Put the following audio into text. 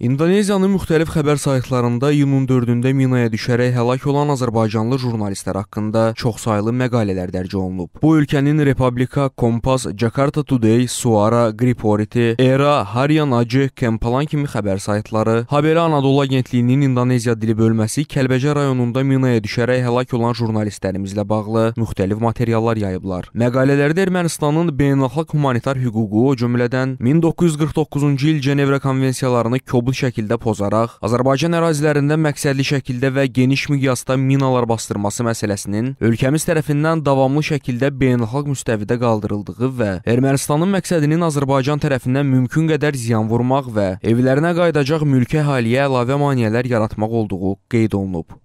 İndoneziyanın müxtəlif xəbər saytlarında iyunun 4-də minaya düşərək həlak olan azərbaycanlı jurnalistlər haqqında çoxsaylı məqalələr dərc olunub. Bu ölkənin Republika, Kompas, Jakarta Today, Suara, Griporiti, Era, Harian Acı, Kempalan kimi xəbər saytları, Haberi Anadolu Agentliyinin İndoneziya dili bölməsi Kəlbəcər rayonunda minaya düşərək həlak olan jurnalistlərimizlə bağlı müxtəlif materiallar yayıblar. Məqalələrdə Ermənistanın beynəlxalq humanitar hüququ, o cümlədən 1949-cu il Cenevra konvensiyalarını kobud qlobal şəkildə pozaraq Azərbaycan ərazilərində məqsədli şəkildə və geniş miqyasda minalar bastırması məsələsinin ölkəmiz tərəfindən davamlı şəkildə beynəlxalq müstəvidə qaldırıldığı və Ermənistanın məqsədinin Azərbaycan tərəfindən mümkün qədər ziyan vurmaq və evlərinə qayıdacaq mülki əhaliyə əlavə maneələr yaratmaq olduğu qeyd olunub.